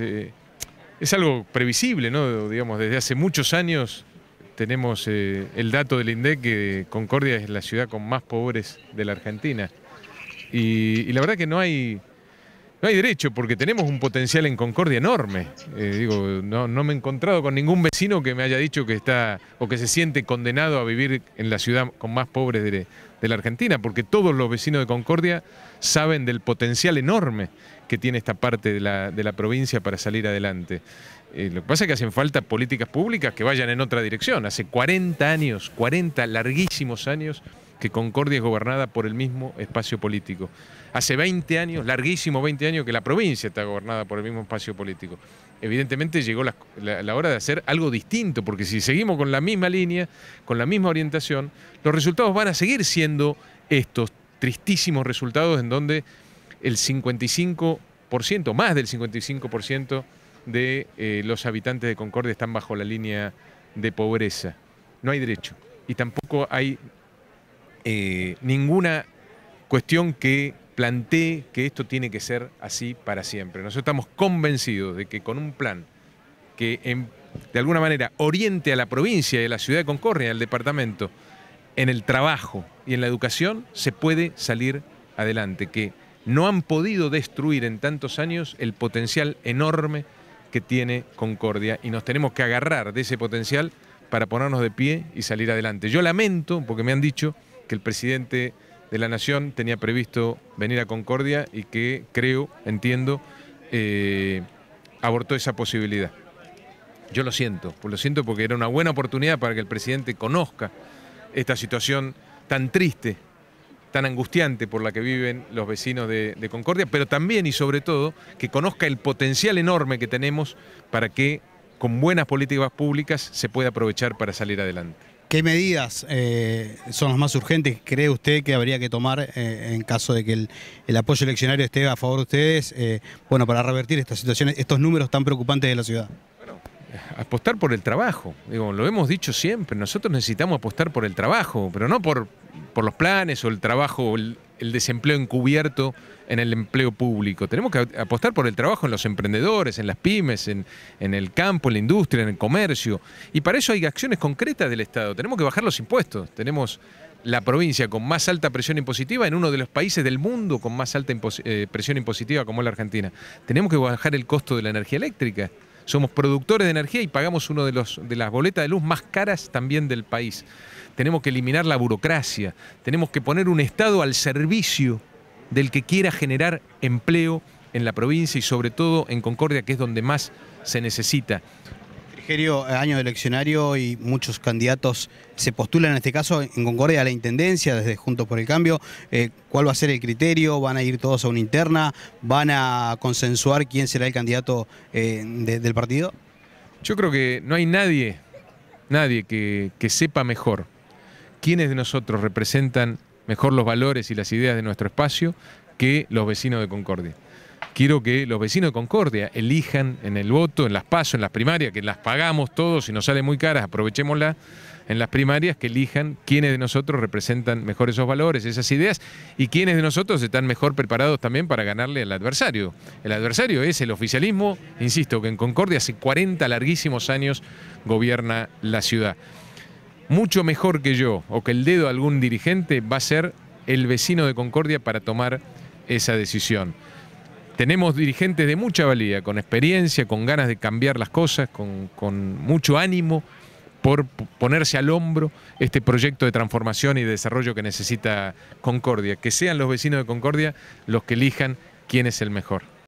Eh, es algo previsible, ¿no? Digamos, desde hace muchos años tenemos eh, el dato del INDEC que Concordia es la ciudad con más pobres de la Argentina. y la verdad que no hay no hay derecho, porque tenemos un potencial en Concordia enorme. Eh, digo, no, me he encontrado con ningún vecino que me haya dicho que está o que se siente condenado a vivir en la ciudad con más pobres de, la Argentina, porque todos los vecinos de Concordia saben del potencial enorme que tiene esta parte de la, provincia para salir adelante. Eh, lo que pasa es que hacen falta políticas públicas que vayan en otra dirección. Hace 40 años, 40 larguísimos años, que Concordia es gobernada por el mismo espacio político. Hace 20 años, larguísimos 20 años, que la provincia está gobernada por el mismo espacio político. Evidentemente llegó la, hora de hacer algo distinto, porque si seguimos con la misma línea, con la misma orientación, los resultados van a seguir siendo estos tristísimos resultados en donde el 55%, más del 55% de eh, los habitantes de Concordia están bajo la línea de pobreza. No hay derecho y tampoco hay eh, ninguna cuestión que plantee que esto tiene que ser así para siempre. Nosotros estamos convencidos de que con un plan que em, de alguna manera oriente a la provincia y a la ciudad de Concordia, al departamento, en el trabajo y en la educación, se puede salir adelante, que no han podido destruir en tantos años el potencial enorme que tiene Concordia y nos tenemos que agarrar de ese potencial para ponernos de pie y salir adelante. Yo lamento, porque me han dicho, que el presidente de la Nación tenía previsto venir a Concordia y que creo, entiendo, eh, abortó esa posibilidad. Yo lo siento, lo siento porque era una buena oportunidad para que el presidente conozca esta situación tan triste, tan angustiante por la que viven los vecinos de Concordia, pero también y sobre todo que conozca el potencial enorme que tenemos para que con buenas políticas públicas se pueda aprovechar para salir adelante. ¿Qué medidas eh, son las más urgentes cree usted que habría que tomar eh, en caso de que el, apoyo eleccionario esté a favor de ustedes eh, bueno, para revertir estas situaciones, estos números tan preocupantes de la ciudad? Bueno, apostar por el trabajo. Digo, lo hemos dicho siempre, nosotros necesitamos apostar por el trabajo, pero no por, por los planes o el trabajo el desempleo encubierto en el empleo público. Tenemos que apostar por el trabajo en los emprendedores, en las pymes, en, el campo, en la industria, en el comercio. Y para eso hay acciones concretas del Estado. Tenemos que bajar los impuestos. Tenemos la provincia con más alta presión impositiva en uno de los países del mundo con más alta eh, presión impositiva como es la Argentina. Tenemos que bajar el costo de la energía eléctrica. Somos productores de energía y pagamos una de, los, de las boletas de luz más caras también del país. Tenemos que eliminar la burocracia, tenemos que poner un Estado al servicio del que quiera generar empleo en la provincia y sobre todo en Concordia, que es donde más se necesita criterio, eh, año de eleccionario y muchos candidatos se postulan en este caso en Concordia a la Intendencia, desde Juntos por el Cambio. Eh, ¿Cuál va a ser el criterio? ¿Van a ir todos a una interna? ¿Van a consensuar quién será el candidato eh, del partido? Yo creo que no hay nadie, nadie que sepa mejor quiénes de nosotros representan mejor los valores y las ideas de nuestro espacio que los vecinos de Concordia quiero que los vecinos de Concordia elijan en el voto, en las pasos, en las primarias, que las pagamos todos y nos sale muy caras, aprovechémosla, en las primarias, que elijan quiénes de nosotros representan mejor esos valores, esas ideas, y quiénes de nosotros están mejor preparados también para ganarle al adversario. El adversario es el oficialismo, insisto, que en Concordia hace 40 larguísimos años gobierna la ciudad. Mucho mejor que yo o que el dedo de algún dirigente va a ser el vecino de Concordia para tomar esa decisión tenemos dirigentes de mucha valía, con experiencia, con ganas de cambiar las cosas, con, mucho ánimo por ponerse al hombro este proyecto de transformación y de desarrollo que necesita Concordia. Que sean los vecinos de Concordia los que elijan quién es el mejor.